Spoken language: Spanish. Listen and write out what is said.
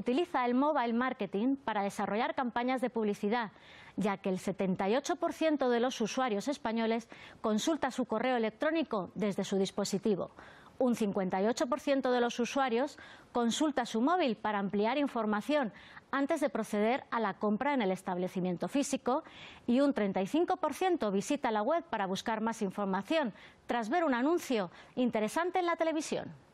utiliza el mobile marketing para desarrollar campañas de publicidad, ya que el 78% de los usuarios españoles consulta su correo electrónico desde su dispositivo. Un 58% de los usuarios consulta su móvil para ampliar información antes de proceder a la compra en el establecimiento físico y un 35% visita la web para buscar más información tras ver un anuncio interesante en la televisión.